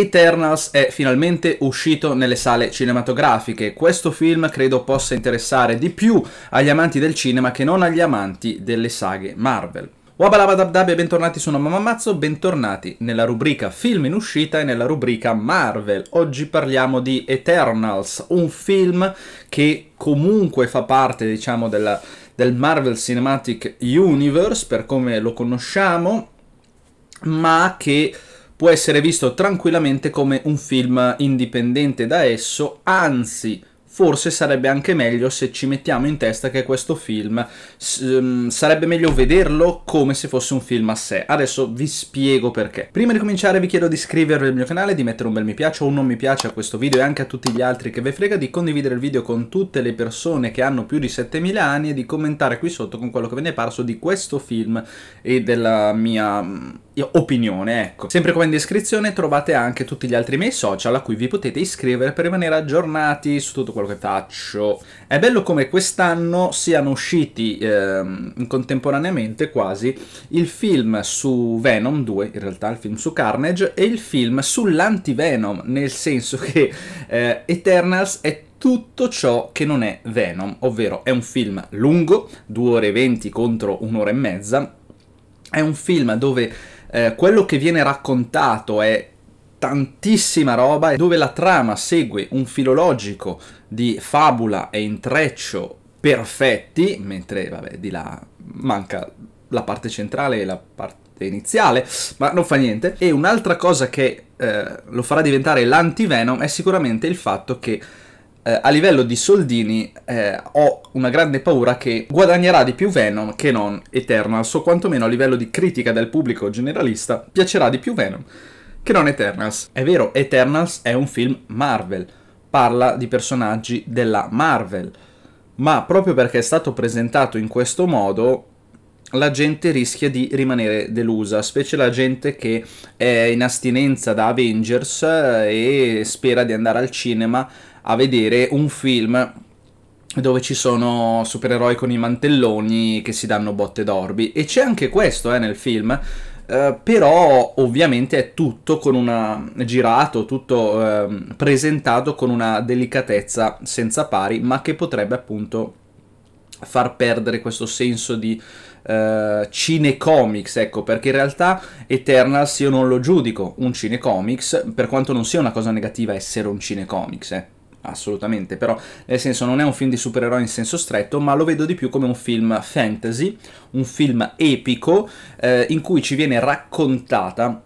Eternals è finalmente uscito nelle sale cinematografiche. Questo film credo possa interessare di più agli amanti del cinema che non agli amanti delle saghe Marvel. Wabalabadabdab e bentornati su Mamamazzo, bentornati nella rubrica film in uscita e nella rubrica Marvel. Oggi parliamo di Eternals, un film che comunque fa parte, diciamo, della, del Marvel Cinematic Universe per come lo conosciamo, ma che può essere visto tranquillamente come un film indipendente da esso, anzi forse sarebbe anche meglio se ci mettiamo in testa che questo film um, sarebbe meglio vederlo come se fosse un film a sé. Adesso vi spiego perché. Prima di cominciare vi chiedo di iscrivervi al mio canale, di mettere un bel mi piace o un non mi piace a questo video e anche a tutti gli altri che ve frega, di condividere il video con tutte le persone che hanno più di 7000 anni e di commentare qui sotto con quello che ve ne è parso di questo film e della mia mm, eh, opinione, ecco. Sempre come in descrizione trovate anche tutti gli altri miei social a cui vi potete iscrivere per rimanere aggiornati su tutto quello che faccio. È bello come quest'anno siano usciti ehm, contemporaneamente quasi il film su Venom 2, in realtà il film su Carnage, e il film sull'anti-Venom, nel senso che eh, Eternals è tutto ciò che non è Venom, ovvero è un film lungo, 2 ore e 20 contro un'ora e mezza, è un film dove eh, quello che viene raccontato è tantissima roba dove la trama segue un filologico di fabula e intreccio perfetti, mentre vabbè, di là manca la parte centrale e la parte iniziale, ma non fa niente. E un'altra cosa che eh, lo farà diventare l'antivenom è sicuramente il fatto che eh, a livello di soldini eh, ho una grande paura che guadagnerà di più Venom che non Eternals, o quantomeno a livello di critica del pubblico generalista piacerà di più Venom che non Eternals. È vero, Eternals è un film Marvel, parla di personaggi della Marvel, ma proprio perché è stato presentato in questo modo la gente rischia di rimanere delusa, specie la gente che è in astinenza da Avengers eh, e spera di andare al cinema a vedere un film dove ci sono supereroi con i mantelloni che si danno botte d'orbi e c'è anche questo eh, nel film Uh, però ovviamente è tutto una, girato, tutto uh, presentato con una delicatezza senza pari, ma che potrebbe appunto far perdere questo senso di uh, cinecomics, ecco, perché in realtà Eternals io non lo giudico un cinecomics, per quanto non sia una cosa negativa essere un cinecomics, eh assolutamente, però nel senso non è un film di supereroi in senso stretto, ma lo vedo di più come un film fantasy, un film epico eh, in cui ci viene raccontata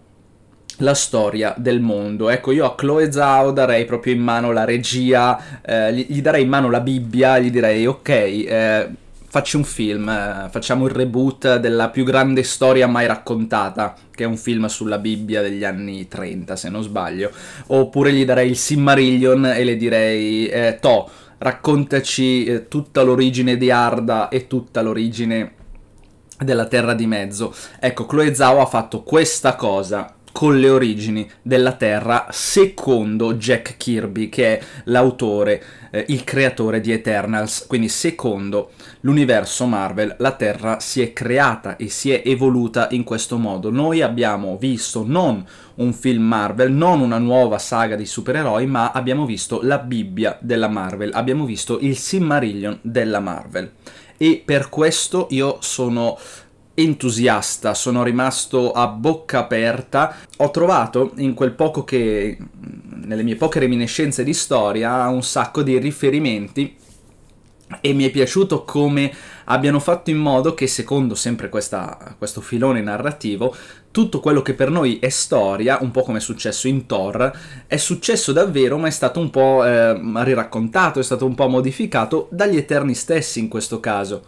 la storia del mondo. Ecco, io a Chloe Zhao darei proprio in mano la regia, eh, gli, darei in mano la Bibbia, gli direi ok, eh, facci un film, eh, facciamo il reboot della più grande storia mai raccontata, che è un film sulla Bibbia degli anni 30 se non sbaglio, oppure gli darei il Simmarillion e le direi eh, To, raccontaci eh, tutta l'origine di Arda e tutta l'origine della Terra di Mezzo. Ecco, Chloe Zhao ha fatto questa cosa con le origini della Terra secondo Jack Kirby, che è l'autore, eh, il creatore di Eternals. Quindi secondo l'universo Marvel la Terra si è creata e si è evoluta in questo modo. Noi abbiamo visto non un film Marvel, non una nuova saga di supereroi, ma abbiamo visto la Bibbia della Marvel, abbiamo visto il Simmarillion della Marvel. E per questo io sono entusiasta, sono rimasto a bocca aperta. Ho trovato in quel poco che, nelle mie poche reminiscenze di storia, un sacco di riferimenti e mi è piaciuto come abbiano fatto in modo che, secondo sempre questa, questo filone narrativo, tutto quello che per noi è storia, un po' come è successo in Thor, è successo davvero, ma è stato un po' eh, riraccontato, è stato un po' modificato dagli Eterni stessi in questo caso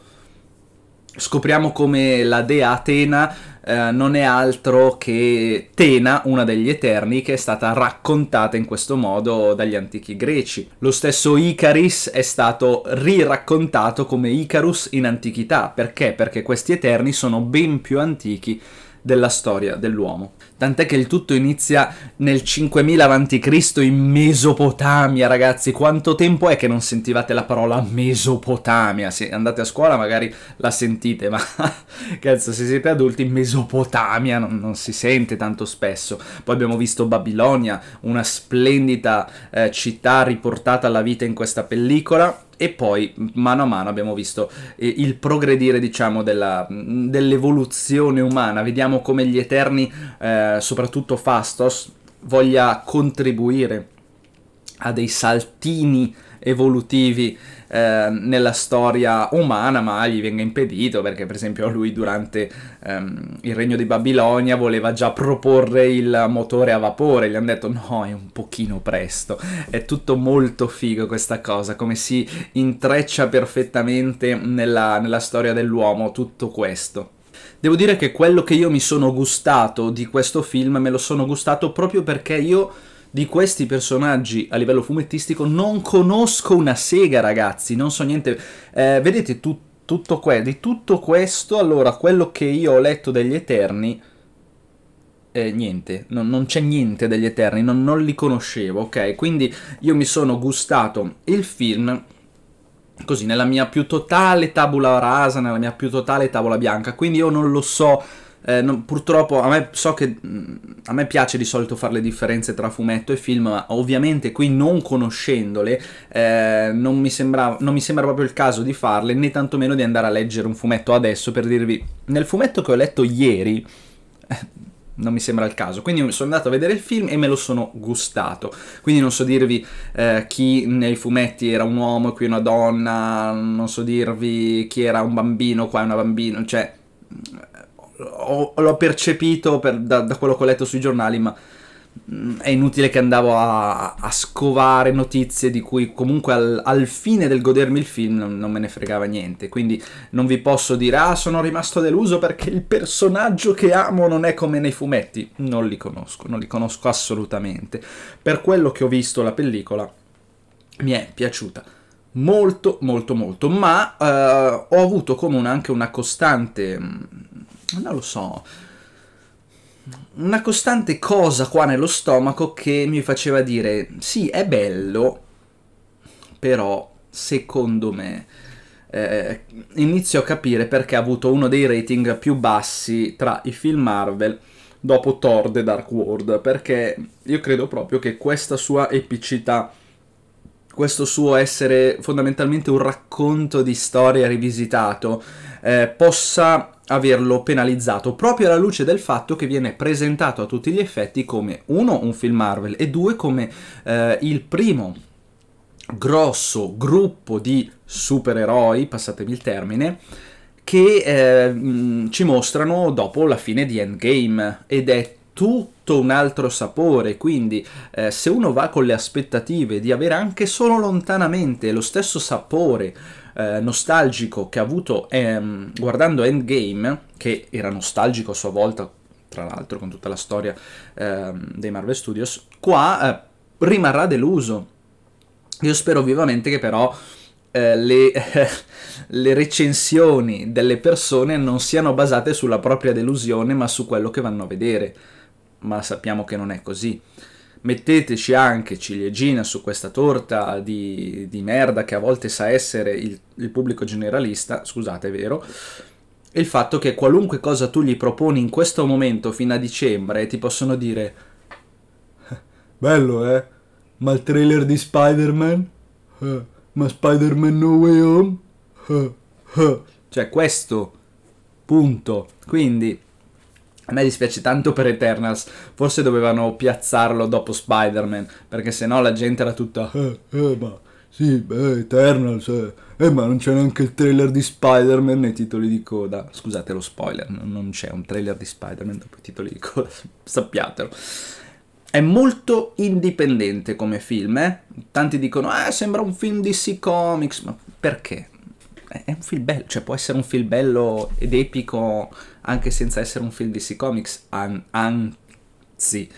scopriamo come la dea Atena eh, non è altro che Tena, una degli Eterni, che è stata raccontata in questo modo dagli antichi greci. Lo stesso Icaris è stato riraccontato come Icarus in antichità. Perché? Perché questi Eterni sono ben più antichi della storia dell'uomo. Tant'è che il tutto inizia nel 5000 a.C. in Mesopotamia, ragazzi. Quanto tempo è che non sentivate la parola Mesopotamia? Se andate a scuola magari la sentite, ma cazzo, se siete adulti, Mesopotamia non, non si sente tanto spesso. Poi abbiamo visto Babilonia, una splendida eh, città riportata alla vita in questa pellicola e poi mano a mano abbiamo visto eh, il progredire diciamo dell'evoluzione umana vediamo come gli eterni eh, soprattutto Fastos, voglia contribuire a dei saltini evolutivi eh, nella storia umana, ma gli venga impedito perché, per esempio, lui durante ehm, il regno di Babilonia voleva già proporre il motore a vapore. Gli hanno detto: no, è un pochino presto. È tutto molto figo questa cosa, come si intreccia perfettamente nella, nella storia dell'uomo tutto questo. Devo dire che quello che io mi sono gustato di questo film me lo sono gustato proprio perché io di questi personaggi a livello fumettistico non conosco una sega, ragazzi, non so niente. Eh, vedete tu, tutto di tutto questo, allora, quello che io ho letto degli Eterni... Eh, niente, non, non c'è niente degli Eterni, non, non li conoscevo, ok? Quindi io mi sono gustato il film così nella mia più totale tabula rasa, nella mia più totale tavola bianca, quindi io non lo so. Eh, non, purtroppo a me, so che, mm, a me piace di solito fare le differenze tra fumetto e film, ma ovviamente qui non conoscendole eh, non, mi sembra, non mi sembra proprio il caso di farle, né tantomeno di andare a leggere un fumetto adesso per dirvi, nel fumetto che ho letto ieri, non mi sembra il caso. Quindi sono andato a vedere il film e me lo sono gustato. Quindi non so dirvi eh, chi nei fumetti era un uomo e qui una donna, non so dirvi chi era un bambino, qua è una bambina, cioè mm, l'ho percepito per, da, da quello che ho letto sui giornali, ma è inutile che andavo a, a, scovare notizie di cui comunque al, al fine del godermi il film non, non, me ne fregava niente. Quindi non vi posso dire, ah, sono rimasto deluso perché il personaggio che amo non è come nei fumetti. Non li conosco, non li conosco assolutamente. Per quello che ho visto la pellicola mi è piaciuta molto, molto, molto. Ma eh, ho avuto come un, anche una costante... Mm, non lo so una costante cosa qua nello stomaco che mi faceva dire sì, è bello, però secondo me eh, inizio a capire perché ha avuto uno dei rating più bassi tra i film Marvel dopo Thor The Dark World, perché io credo proprio che questa sua epicità, questo suo essere fondamentalmente un racconto di storia rivisitato, eh, possa averlo penalizzato proprio alla luce del fatto che viene presentato a tutti gli effetti come uno un film Marvel e due come eh, il primo grosso gruppo di supereroi, passatemi il termine, che eh, ci mostrano dopo la fine di Endgame ed è tutto un altro sapore, quindi eh, se uno va con le aspettative di avere anche solo lontanamente lo stesso sapore eh, nostalgico che ha avuto ehm, guardando Endgame, che era nostalgico a sua volta, tra l'altro con tutta la storia ehm, dei Marvel Studios, qua eh, rimarrà deluso. Io spero vivamente che però eh, le, eh, le, recensioni delle persone non siano basate sulla propria delusione, ma su quello che vanno a vedere ma sappiamo che non è così. Metteteci anche ciliegina su questa torta di, di merda che a volte sa essere il, il pubblico generalista, scusate, è vero, e il fatto che qualunque cosa tu gli proponi in questo momento fino a dicembre ti possono dire eh, bello eh ma il trailer di Spider-Man eh, ma Spider-Man No Way Home eh, eh. cioè questo punto quindi a me dispiace tanto per Eternals, forse dovevano piazzarlo dopo Spider-Man, perché sennò la gente era tutta... Eh, eh, ma sì, beh, Eternals, eh, eh, ma non c'è neanche il trailer di Spider-Man nei titoli di coda. Scusate lo spoiler, non c'è un trailer di Spider-Man dopo i titoli di coda, sappiatelo. È molto indipendente come film, eh? Tanti dicono, eh, sembra un film di DC Comics, ma perché? È un film bello, cioè può essere un film bello ed epico anche senza essere un film DC Comics, an anzi,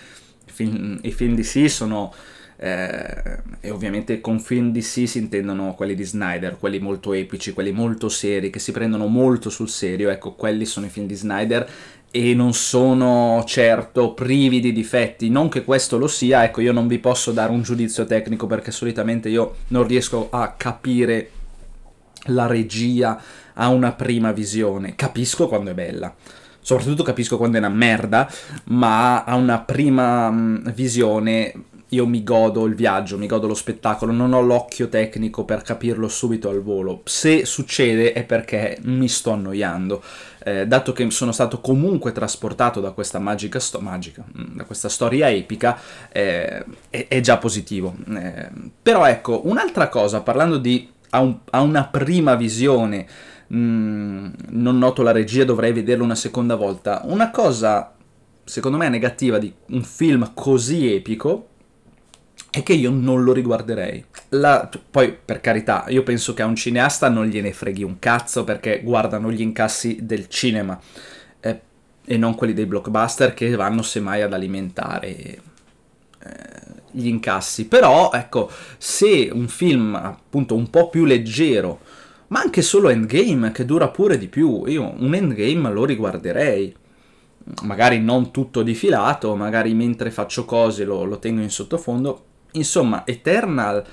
film, i film DC sono... Eh, e ovviamente con film DC si intendono quelli di Snyder, quelli molto epici, quelli molto seri, che si prendono molto sul serio, ecco, quelli sono i film di Snyder e non sono certo privi di difetti, non che questo lo sia, ecco, io non vi posso dare un giudizio tecnico perché solitamente io non riesco a capire la regia ha una prima visione. Capisco quando è bella. Soprattutto capisco quando è una merda, ma ha una prima mm, visione io mi godo il viaggio, mi godo lo spettacolo, non ho l'occhio tecnico per capirlo subito al volo. Se succede è perché mi sto annoiando. Eh, dato che sono stato comunque trasportato da questa magica, sto- magica mm, da questa storia epica, eh, è-, è, già positivo. Eh, però ecco, un'altra cosa, parlando di ha, un, a una prima visione, mm, non noto la regia, dovrei vederlo una seconda volta. Una cosa, secondo me, negativa di un film così epico è che io non lo riguarderei. La, poi, per carità, io penso che a un cineasta non gliene freghi un cazzo perché guardano gli incassi del cinema eh, e non quelli dei blockbuster che vanno semmai ad alimentare eh, gli incassi. Però, ecco, se un film appunto un po' più leggero, ma anche solo Endgame, che dura pure di più, io un Endgame lo riguarderei. Magari non tutto di filato, magari mentre faccio cose lo, lo tengo in sottofondo. Insomma, Eternal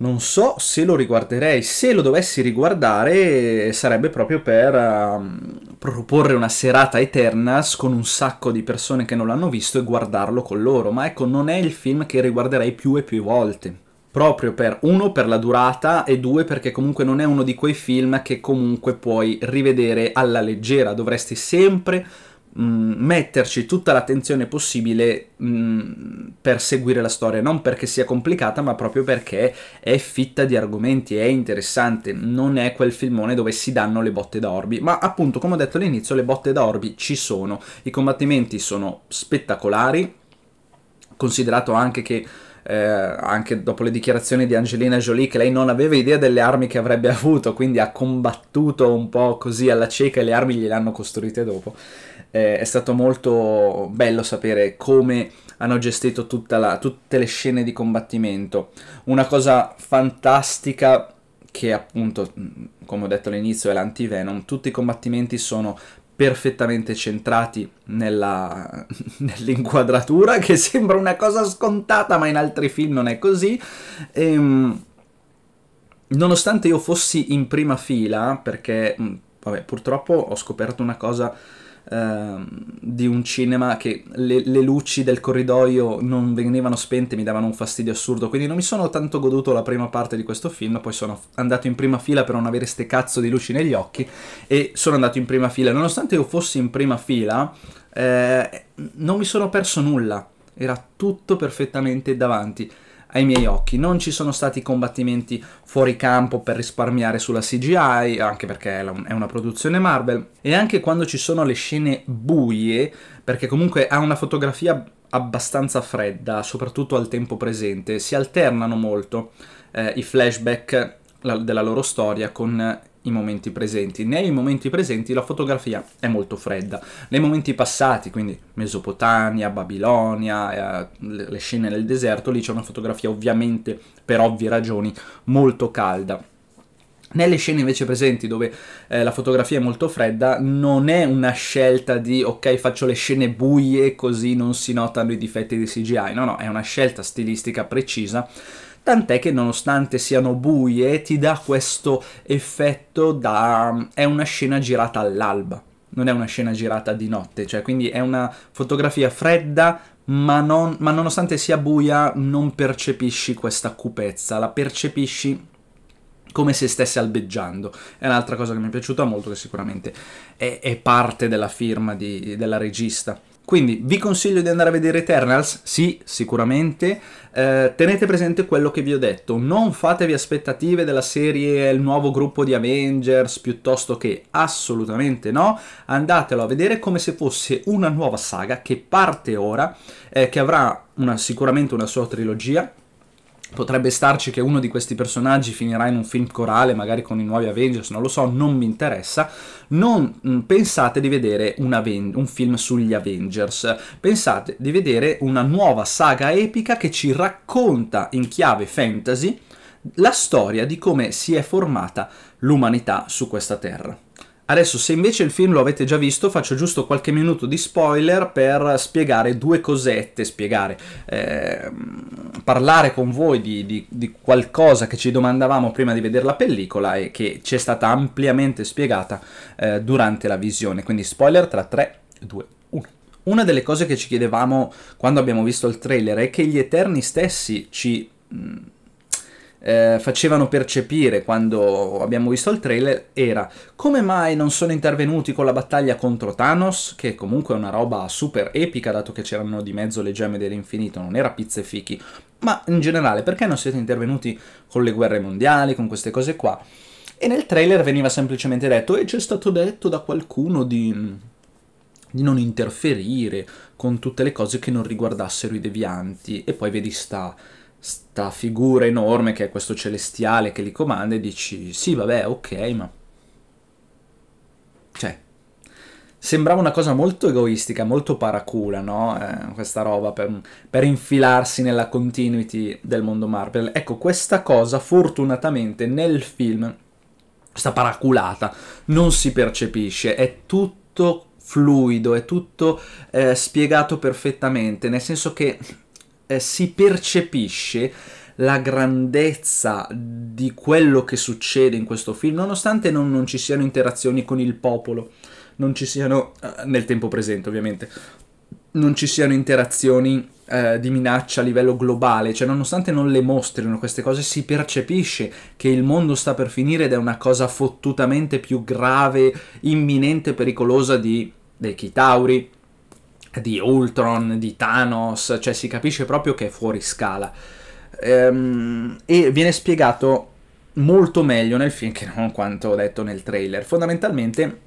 non so se lo riguarderei, se lo dovessi riguardare sarebbe proprio per uh, proporre una serata Eternals con un sacco di persone che non l'hanno visto e guardarlo con loro, ma ecco non è il film che riguarderei più e più volte. Proprio per uno per la durata e due perché comunque non è uno di quei film che comunque puoi rivedere alla leggera, dovresti sempre Mm, metterci tutta l'attenzione possibile mh, mm, per seguire la storia, non perché sia complicata, ma proprio perché è fitta di argomenti, è interessante, non è quel filmone dove si danno le botte da orbi, ma appunto, come ho detto all'inizio, le botte da orbi ci sono, i combattimenti sono spettacolari, considerato anche che eh, anche dopo le dichiarazioni di Angelina Jolie che lei non aveva idea delle armi che avrebbe avuto, quindi ha combattuto un po' così alla cieca e le armi gliele hanno costruite dopo eh, è stato molto bello sapere come hanno gestito la, tutte le scene di combattimento. Una cosa fantastica che appunto, mm, come ho detto all'inizio, è l'anti-Venom, tutti i combattimenti sono perfettamente centrati nella, nell'inquadratura, che sembra una cosa scontata, ma in altri film non è così. Ehm, nonostante io fossi in prima fila, perché mm, vabbè, purtroppo ho scoperto una cosa Ehm, di un cinema che le, le, luci del corridoio non venivano spente, mi davano un fastidio assurdo, quindi non mi sono tanto goduto la prima parte di questo film, poi sono andato in prima fila per non avere ste cazzo di luci negli occhi e sono andato in prima fila. Nonostante io fossi in prima fila, eh, non mi sono perso nulla, era tutto perfettamente davanti ai miei occhi. Non ci sono stati combattimenti fuori campo per risparmiare sulla CGI, anche perché è una produzione Marvel, e anche quando ci sono le scene buie, perché comunque ha una fotografia abbastanza fredda, soprattutto al tempo presente, si alternano molto eh, i flashback della loro storia con i momenti presenti. Nei momenti presenti la fotografia è molto fredda. Nei momenti passati, quindi Mesopotamia, Babilonia, eh, le scene nel deserto, lì c'è una fotografia ovviamente per ovvie ragioni molto calda. Nelle scene invece presenti dove eh, la fotografia è molto fredda non è una scelta di ok faccio le scene buie così non si notano i difetti di CGI, no no, è una scelta stilistica precisa tant'è che nonostante siano buie ti dà questo effetto da... è una scena girata all'alba, non è una scena girata di notte, cioè quindi è una fotografia fredda ma, non... ma nonostante sia buia non percepisci questa cupezza, la percepisci come se stesse albeggiando. È un'altra cosa che mi è piaciuta molto, che sicuramente è, è parte della firma di, della regista. Quindi vi consiglio di andare a vedere Eternals, sì, sicuramente. Eh, tenete presente quello che vi ho detto, non fatevi aspettative della serie il nuovo gruppo di Avengers piuttosto che assolutamente no, andatelo a vedere come se fosse una nuova saga che parte ora, eh, che avrà una, sicuramente una sua trilogia, Potrebbe starci che uno di questi personaggi finirà in un film corale, magari con i nuovi Avengers, non lo so, non mi interessa. Non mh, mm, pensate di vedere un, un, film sugli Avengers, pensate di vedere una nuova saga epica che ci racconta in chiave fantasy la storia di come si è formata l'umanità su questa terra. Adesso se invece il film lo avete già visto faccio giusto qualche minuto di spoiler per spiegare due cosette, spiegare, eh, parlare con voi di, di, di, qualcosa che ci domandavamo prima di vedere la pellicola e che ci è stata ampiamente spiegata eh, durante la visione. Quindi spoiler tra 3, 2, 1. Una delle cose che ci chiedevamo quando abbiamo visto il trailer è che gli Eterni stessi ci... Mh, mm, eh, facevano percepire quando abbiamo visto il trailer era come mai non sono intervenuti con la battaglia contro Thanos, che comunque è una roba super epica dato che c'erano di mezzo le gemme dell'infinito, non era pizze fichi, ma in generale perché non siete intervenuti con le guerre mondiali, con queste cose qua? E nel trailer veniva semplicemente detto, e c'è stato detto da qualcuno di, di non interferire con tutte le cose che non riguardassero i devianti, e poi vedi sta sta figura enorme che è questo celestiale che li comanda e dici sì vabbè ok ma cioè sembrava una cosa molto egoistica molto paracula no eh, questa roba per, per infilarsi nella continuity del mondo Marvel ecco questa cosa fortunatamente nel film questa paraculata non si percepisce è tutto fluido è tutto eh, spiegato perfettamente nel senso che eh, si percepisce la grandezza di quello che succede in questo film, nonostante non, non ci siano interazioni con il popolo, non ci siano, eh, nel tempo presente ovviamente, non ci siano interazioni eh, di minaccia a livello globale, cioè nonostante non le mostrino queste cose si percepisce che il mondo sta per finire ed è una cosa fottutamente più grave, imminente, e pericolosa di, dei Kitauri, di Ultron, di Thanos, cioè si capisce proprio che è fuori scala. Ehm, e viene spiegato molto meglio nel film che non quanto ho detto nel trailer. Fondamentalmente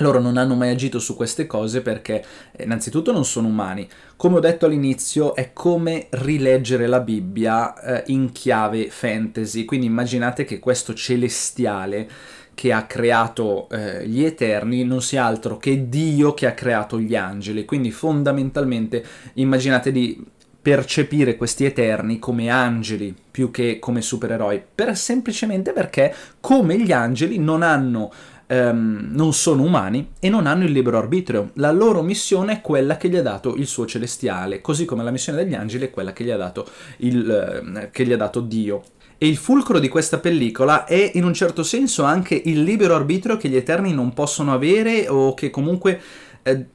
loro non hanno mai agito su queste cose perché eh, innanzitutto non sono umani. Come ho detto all'inizio è come rileggere la Bibbia eh, in chiave fantasy, quindi immaginate che questo celestiale che ha creato eh, gli Eterni non sia altro che Dio che ha creato gli angeli. Quindi fondamentalmente immaginate di percepire questi Eterni come angeli più che come supereroi, per, semplicemente perché come gli angeli non hanno Um, non sono umani e non hanno il libero arbitrio. La loro missione è quella che gli ha dato il suo celestiale, così come la missione degli angeli è quella che gli ha dato, il, eh, che gli ha dato Dio. E il fulcro di questa pellicola è in un certo senso anche il libero arbitrio che gli Eterni non possono avere o che comunque eh,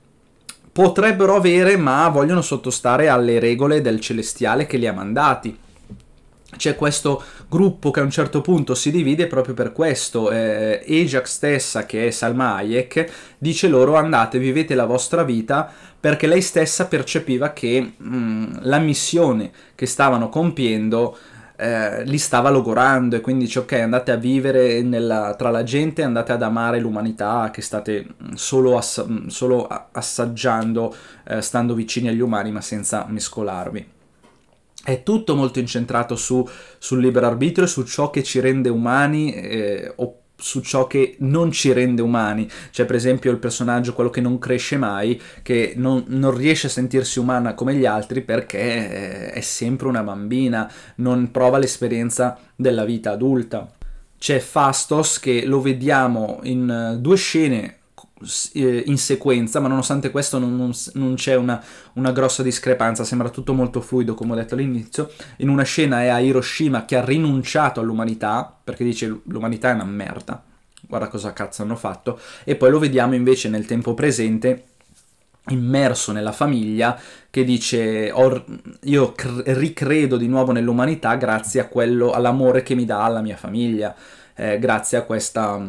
potrebbero avere ma vogliono sottostare alle regole del celestiale che li ha mandati. C'è questo gruppo che a un certo punto si divide proprio per questo. Eh, Ajax stessa, che è Salma Hayek, dice loro andate, vivete la vostra vita perché lei stessa percepiva che mh, mm, la missione che stavano compiendo eh, li stava logorando e quindi dice ok andate a vivere nella, tra la gente, andate ad amare l'umanità che state mm, solo, ass mm, solo assaggiando, eh, stando vicini agli umani ma senza mescolarvi. È tutto molto incentrato su, sul libero arbitrio e su ciò che ci rende umani eh, oppure su ciò che non ci rende umani. C'è cioè, per esempio il personaggio, quello che non cresce mai, che non, non, riesce a sentirsi umana come gli altri perché eh, è sempre una bambina, non prova l'esperienza della vita adulta. C'è Fastos che lo vediamo in eh, due scene eh, in sequenza, ma nonostante questo non, non, non c'è una, una, grossa discrepanza, sembra tutto molto fluido come ho detto all'inizio. In una scena è a Hiroshima che ha rinunciato all'umanità, perché dice l'umanità è una merda, guarda cosa cazzo hanno fatto, e poi lo vediamo invece nel tempo presente immerso nella famiglia che dice io ricredo di nuovo nell'umanità grazie a quello all'amore che mi dà alla mia famiglia eh, grazie a questa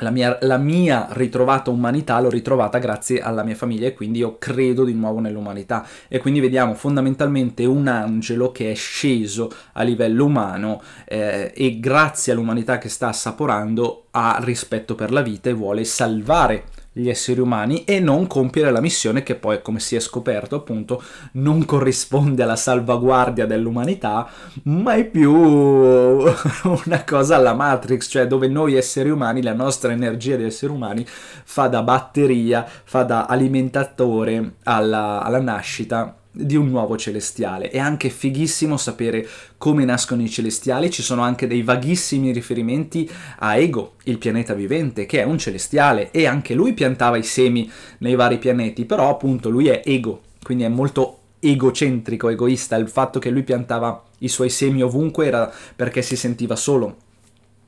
la mia, la mia, ritrovata umanità l'ho ritrovata grazie alla mia famiglia e quindi io credo di nuovo nell'umanità e quindi vediamo fondamentalmente un angelo che è sceso a livello umano eh, e grazie all'umanità che sta assaporando ha rispetto per la vita e vuole salvare gli esseri umani e non compiere la missione che poi, come si è scoperto appunto, non corrisponde alla salvaguardia dell'umanità, ma è più una cosa alla Matrix, cioè dove noi esseri umani, la nostra energia di esseri umani fa da batteria, fa da alimentatore alla, alla nascita di un nuovo celestiale. È anche fighissimo sapere come nascono i celestiali, ci sono anche dei vaghissimi riferimenti a Ego, il pianeta vivente, che è un celestiale e anche lui piantava i semi nei vari pianeti, però appunto lui è Ego, quindi è molto egocentrico, egoista, il fatto che lui piantava i suoi semi ovunque era perché si sentiva solo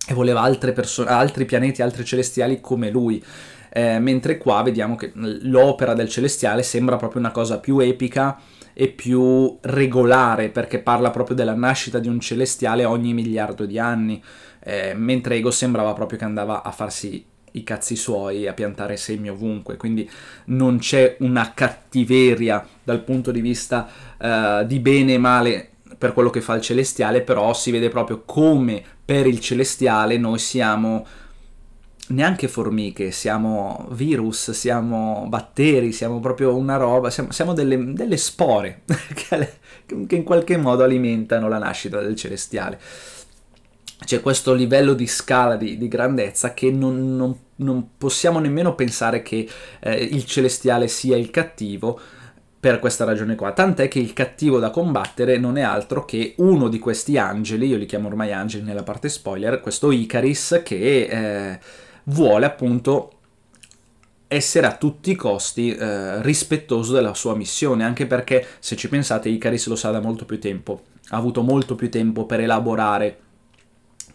e voleva altre altri pianeti, altri celestiali come lui eh, mentre qua vediamo che l'opera del celestiale sembra proprio una cosa più epica e più regolare perché parla proprio della nascita di un celestiale ogni miliardo di anni, eh, mentre Ego sembrava proprio che andava a farsi i cazzi suoi a piantare semi ovunque, quindi non c'è una cattiveria dal punto di vista eh, di bene e male per quello che fa il celestiale, però si vede proprio come per il celestiale noi siamo neanche formiche, siamo virus, siamo batteri, siamo proprio una roba, siamo, siamo delle, delle, spore che, che in qualche modo alimentano la nascita del celestiale c'è questo livello di scala di, di grandezza che non, non, non, possiamo nemmeno pensare che eh, il celestiale sia il cattivo per questa ragione qua, tant'è che il cattivo da combattere non è altro che uno di questi angeli, io li chiamo ormai angeli nella parte spoiler, questo Icaris che... Eh, vuole appunto essere a tutti i costi eh, rispettoso della sua missione, anche perché se ci pensate Icaris lo sa da molto più tempo, ha avuto molto più tempo per elaborare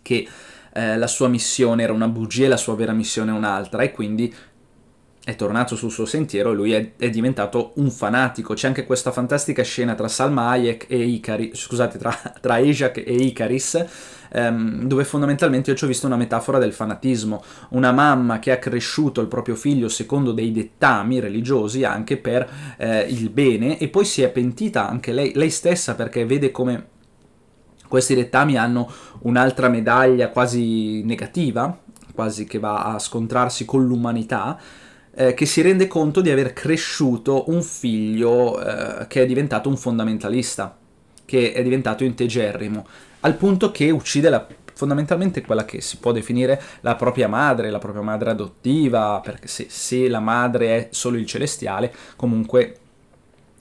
che eh, la sua missione era una bugia e la sua vera missione un'altra e quindi è tornato sul suo sentiero e lui è, è diventato un fanatico. C'è anche questa fantastica scena tra Salma Hayek e Icaris, scusate, tra, tra Asia e Icaris ehm, dove fondamentalmente io ci ho visto una metafora del fanatismo, una mamma che ha cresciuto il proprio figlio secondo dei dettami religiosi anche per eh, il bene e poi si è pentita anche lei, lei stessa perché vede come questi dettami hanno un'altra medaglia quasi negativa, quasi che va a scontrarsi con l'umanità, eh, che si rende conto di aver cresciuto un figlio eh, che è diventato un fondamentalista che è diventato integerrimo, al punto che uccide la, fondamentalmente quella che si può definire la propria madre, la propria madre adottiva, perché se, se la madre è solo il celestiale, comunque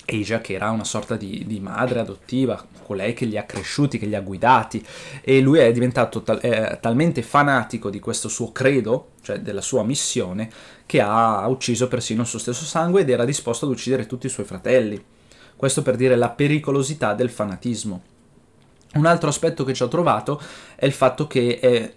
Asia che era una sorta di, di, madre adottiva, colei che li ha cresciuti, che li ha guidati e lui è diventato tal eh, talmente fanatico di questo suo credo, cioè della sua missione, che ha ucciso persino il suo stesso sangue ed era disposto ad uccidere tutti i suoi fratelli. Questo per dire la pericolosità del fanatismo. Un altro aspetto che ci ho trovato è il fatto che eh,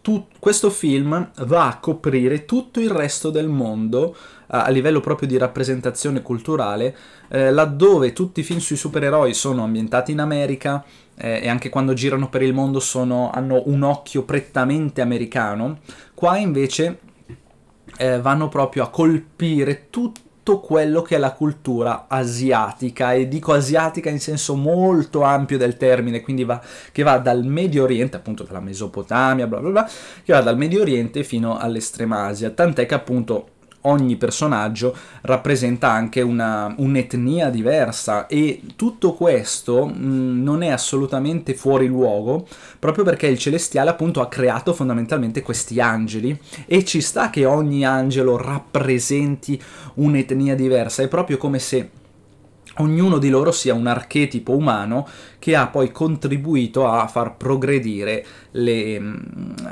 tu, questo film va a coprire tutto il resto del mondo a, a livello proprio di rappresentazione culturale, eh, laddove tutti i film sui supereroi sono ambientati in America eh, e anche quando girano per il mondo sono, hanno un occhio prettamente americano, qua invece eh, vanno proprio a colpire tutto tutto quello che è la cultura asiatica e dico asiatica in senso molto ampio del termine, quindi va, che va dal Medio Oriente, appunto dalla Mesopotamia, bla bla bla, che va dal Medio Oriente fino all'estrema Asia, tant'è che appunto ogni personaggio rappresenta anche un'etnia diversa e tutto questo mh, mm, non è assolutamente fuori luogo proprio perché il celestiale appunto ha creato fondamentalmente questi angeli e ci sta che ogni angelo rappresenti un'etnia diversa, è proprio come se ognuno di loro sia un archetipo umano che ha poi contribuito a far progredire le, mm,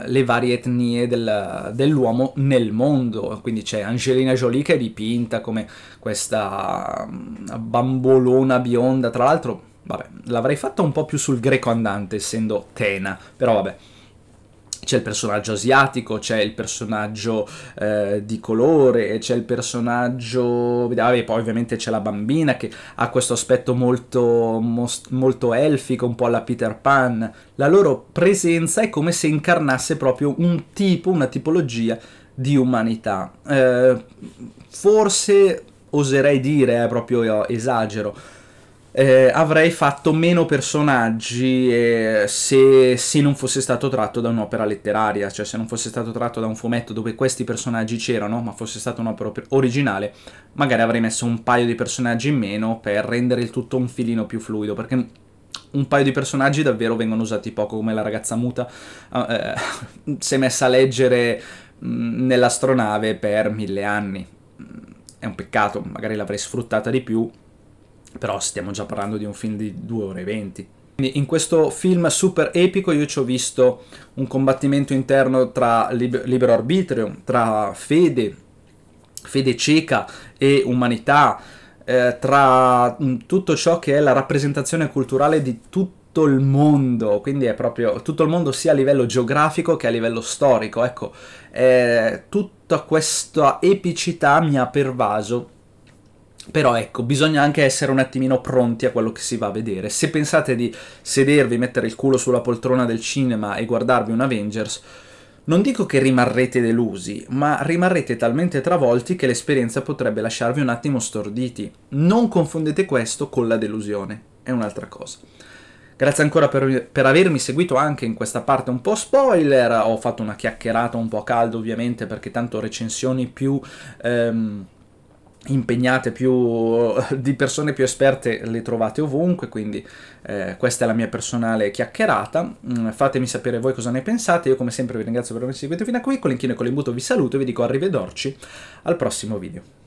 le varie etnie del, dell'uomo nel mondo. Quindi c'è Angelina Jolie che è dipinta come questa mm, bambolona bionda, tra l'altro, vabbè, l'avrei fatta un po' più sul greco andante, essendo Tena, però vabbè c'è il personaggio asiatico, c'è il personaggio eh, di colore, c'è il personaggio... Vabbè, poi ovviamente c'è la bambina che ha questo aspetto molto, molto elfico, un po' alla Peter Pan. La loro presenza è come se incarnasse proprio un tipo, una tipologia di umanità. Eh, forse oserei dire, eh, proprio eh, esagero, eh, avrei fatto meno personaggi eh, se, se, non fosse stato tratto da un'opera letteraria, cioè se non fosse stato tratto da un fumetto dove questi personaggi c'erano, ma fosse stata un'opera originale, magari avrei messo un paio di personaggi in meno per rendere il tutto un filino più fluido, perché un paio di personaggi davvero vengono usati poco, come la ragazza muta ah, eh, si è messa a leggere nell'astronave per mille anni. È un peccato, magari l'avrei sfruttata di più però stiamo già parlando di un film di 2 ore e 20. Quindi in questo film super epico io ci ho visto un combattimento interno tra lib libero arbitrio, tra fede, fede cieca e umanità, eh, tra mm, tutto ciò che è la rappresentazione culturale di tutto il mondo, quindi è proprio tutto il mondo sia a livello geografico che a livello storico, ecco, eh, tutta questa epicità mi ha pervaso però ecco, bisogna anche essere un attimino pronti a quello che si va a vedere. Se pensate di sedervi, mettere il culo sulla poltrona del cinema e guardarvi un Avengers, non dico che rimarrete delusi, ma rimarrete talmente travolti che l'esperienza potrebbe lasciarvi un attimo storditi. Non confondete questo con la delusione, è un'altra cosa. Grazie ancora per, per, avermi seguito anche in questa parte un po' spoiler, ho fatto una chiacchierata un po' a caldo ovviamente perché tanto recensioni più... Ehm, impegnate più di persone più esperte le trovate ovunque quindi eh, questa è la mia personale chiacchierata mm, fatemi sapere voi cosa ne pensate io come sempre vi ringrazio per avermi seguito fino a qui con l'inchino e con l'imbuto vi saluto e vi dico arrivederci al prossimo video